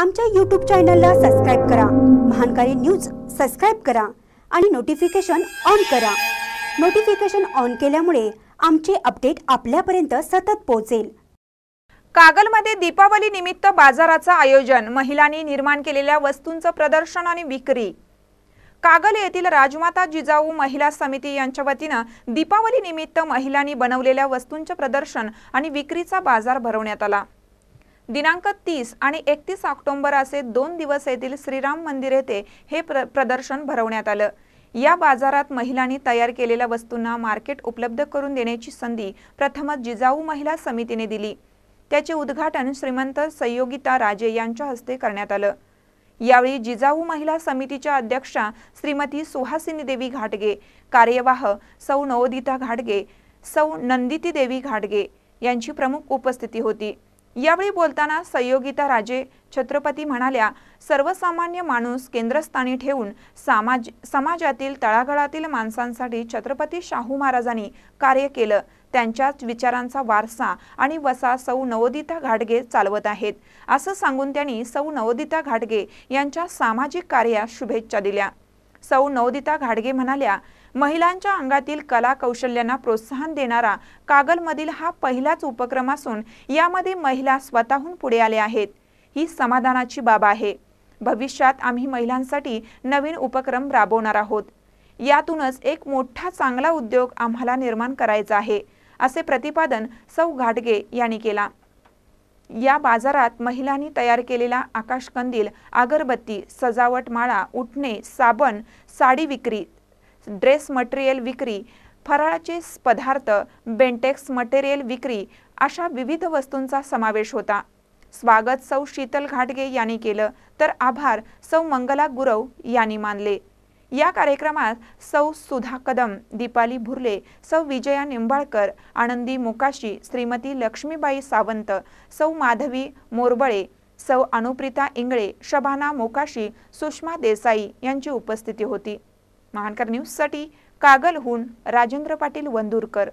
आमच्या यूट्यूब चॅनलला सबस्क्राईब करा महानकारी न्यूज सबस्क्राईब करा आणि नोटिफिकेशन ऑन करा नोटिफिकेशन ऑन केल्यामुळे आमचे अपडेट आपल्यापर्यंत सतत पोहोचेल कागलमध्ये दीपावली निमित्त बाजाराचं आयोजन महिलांनी निर्माण केलेल्या वस्तूंचं प्रदर्शन आणि विक्री कागल येथील राजमाता जिजाऊ महिला समिती यांच्या वतीनं दीपावली निमित्त महिलांनी बनवलेल्या वस्तूंचं प्रदर्शन आणि विक्रीचा बाजार भरवण्यात आला दिनांक तीस आणि एकतीस ऑक्टोंबर असे दोन दिवस येथील श्रीराम मंदिर येथे हे प्र प्रदर्शन भरवण्यात आलं या बाजारात महिलांनी तयार केलेल्या वस्तूंना मार्केट उपलब्ध करून देण्याची संधी प्रथमच जिजाऊ महिला समितीने दिली त्याचे उद्घाटन श्रीमंत संयोगिता राजे यांच्या हस्ते करण्यात आलं यावेळी जिजाऊ महिला समितीच्या अध्यक्षा श्रीमती सुहासिनी देवी घाटगे कार्यवाह सौ नवोदिता घाटगे सौ नंदिती देवी घाटगे यांची प्रमुख उपस्थिती होती यावेळी बोलताना संयोगिता राजे छत्रपती म्हणाल्या सर्वसामान्य माणूस केंद्रस्थानी ठेवून समाज समाजातील तळागळातील माणसांसाठी छत्रपती शाहू महाराजांनी कार्य केलं त्यांच्याच विचारांचा वारसा आणि वसा सौ नवोदिता घाटगे चालवत आहेत असं सांगून त्यांनी सौ नवोदिता घाटगे यांच्या सामाजिक कार्यास शुभेच्छा दिल्या सौ नवोदिता घाटगे म्हणाल्या महिलांच्या अंगातील कला कौशल्यांना प्रोत्साहन देणारा कागलमधील हा पहिलाच उपक्रम असून यामध्ये महिला स्वतःहून पुढे आल्या आहेत ही समाधानाची बाब आहे भविष्यात आम्ही महिलांसाठी नवीन उपक्रम राबवणार आहोत यातूनच एक मोठा चांगला उद्योग आम्हाला निर्माण करायचा आहे असे प्रतिपादन सौ घाटगे यांनी केला या बाजारात महिलांनी तयार केलेला आकाशकंदील अगरबत्ती सजावट माळा उठणे साबण साडी विक्री ड्रेस मटेरियल विक्री फराळाचे पदार्थ बेंटेक्स मटेरियल विक्री अशा विविध वस्तूंचा समावेश होता स्वागत सौ शीतल घाटगे यांनी केलं तर आभार सौ मंगला गुरव यांनी मानले या कार्यक्रमात सौ सुधा कदम दीपाली भुर्ले सौ विजया निंबाळकर आनंदी मोकाशी श्रीमती लक्ष्मीबाई सावंत सौ माधवी मोरबळे सौ अनुप्रिता इंगळे शबाना मोकाशी सुषमा देसाई यांची उपस्थिती होती महानकर साठी कागलहून राजेंद्र पाटील वंदूरकर